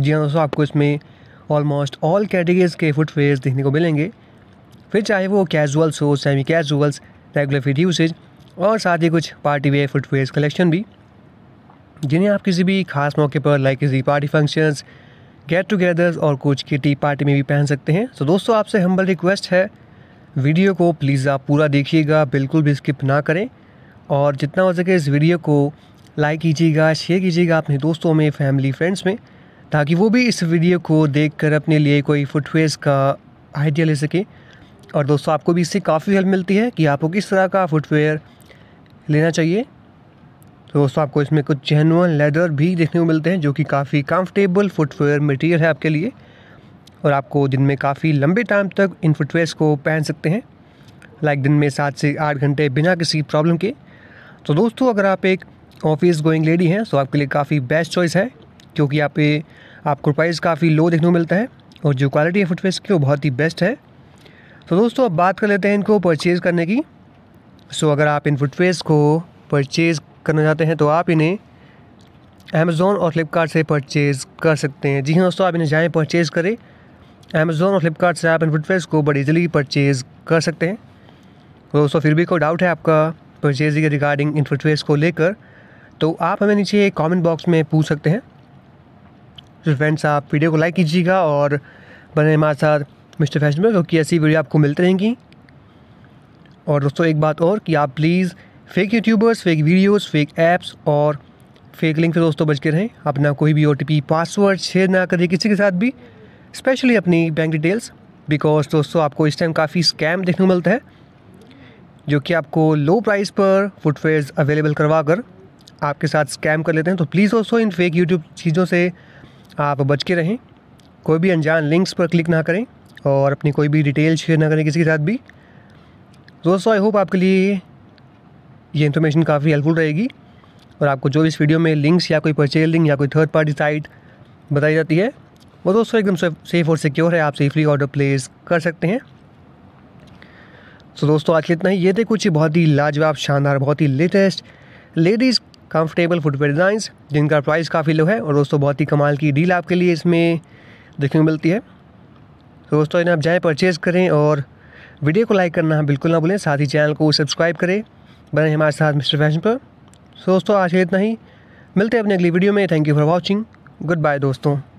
जी हाँ दोस्तों आपको इसमें ऑलमोस्ट ऑल कैटेगरीज के फुटवेयर देखने को मिलेंगे फिर चाहे वो कैजुअल्स हो semi casuals regular fit usage और साथ ही कुछ पार्टी वेयर फुटवेयर कलेक्शन भी जिन्हें आप किसी भी खास मौके पर लाइक किसी पार्टी फंक्शंस गेट टुगेदर्स और कुछ किटी पार्टी में भी पहन सकते हैं सो तो so, दोस्तों आपसे हम्बल रिक्वेस्ट है वीडियो को प्लीज़ आप पूरा देखिएगा बिल्कुल भी स्किप ना करें और जितना हो सके इस वीडियो को लाइक कीजिएगा शेयर कीजिएगा अपने दोस्तों में फैमिली फ्रेंड्स में ताकि वो भी इस वीडियो को देखकर अपने लिए कोई फुटवेज का आइडिया ले सके और दोस्तों आपको भी इससे काफ़ी हेल्प मिलती है कि आपको किस तरह का फुटवेयर लेना चाहिए तो दोस्तों आपको इसमें कुछ जेनुअन लेदर भी देखने को मिलते हैं जो कि काफ़ी कंफर्टेबल फुटवेयर मटेरियल है आपके लिए और आपको दिन में काफ़ी लंबे टाइम तक इन फुटवेयर्स को पहन सकते हैं लाइक दिन में सात से आठ घंटे बिना किसी प्रॉब्लम के तो दोस्तों अगर आप एक ऑफिस गोइंग लेडी हैं तो आपके लिए काफ़ी बेस्ट चॉइस है क्योंकि यहाँ पे आपको प्राइस काफ़ी लो देखने को मिलता है और जो क्वालिटी है फुटवेयर की वो बहुत ही बेस्ट है तो दोस्तों अब बात कर लेते हैं इनको परचेज़ करने की सो अगर आप इन फुटफेस को परचेज़ करना चाहते हैं तो आप इन्हें अमेज़ोन और फ्लिपकार्ट से परचेज़ कर सकते हैं जी हाँ दोस्तों आप इन्हें जाएँ परचेज़ करें अमेज़ोन और फ्लिपकार्ट से आप इन फुटवेयर्स को बड़ी ईजिली परचेज़ कर सकते हैं तो दोस्तों फिर भी कोई डाउट है आपका परचेज के रिगार्डिंग इन फुटवेयर्स को लेकर तो आप हमें नीचे कमेंट बॉक्स में पूछ सकते हैं तो फ्रेंड्स आप वीडियो को लाइक कीजिएगा और बने हमारे साथ मिस्टर फैशन में क्योंकि ऐसी वीडियो आपको मिलती रहेंगी और दोस्तों एक बात और कि आप please fake YouTubers fake videos fake apps और फेक लिंक से दोस्तों बच के रहें अपना कोई भी ओ पासवर्ड शेयर ना करें किसी के साथ भी स्पेशली अपनी बैंक डिटेल्स बिकॉज दोस्तों आपको इस टाइम काफ़ी स्कैम देखने को मिलता है जो कि आपको लो प्राइस पर फुटवेयर अवेलेबल करवा कर आपके साथ स्कैम कर लेते हैं तो प्लीज़ दोस्तों इन फेक यूट्यूब चीज़ों से आप बच के रहें कोई भी अनजान लिंक्स पर क्लिक ना करें और अपनी कोई भी डिटेल शेयर ना करें किसी के साथ भी दोस्तों आई होप आपके लिए ये इन्फॉर्मेशन काफ़ी हेल्पफुल रहेगी और आपको जो इस वीडियो में लिंक्स या कोई परचेज लिंक या कोई थर्ड पार्टी साइट बताई जाती है वो दोस्तों एकदम सेफ़ और सिक्योर है आप सेफली ऑर्डर प्लेस कर सकते हैं तो दोस्तों आज के इतना ही ये थे कुछ बहुत ही लाजवाब शानदार बहुत ही latest ladies comfortable footwear designs जिनका प्राइस काफ़ी लो है और दोस्तों बहुत ही कमाल की डील आपके लिए इसमें देखने को मिलती है तो दोस्तों इन्हें आप जाएँ परचेज़ करें और वीडियो को लाइक करना बिल्कुल ना भूलें साथ ही चैनल को सब्सक्राइब करें बने हमारे साथ मिस्टर फैशन पर तो दोस्तों आज इतना ही मिलते हैं अपने अगली वीडियो में thank you for watching goodbye दोस्तों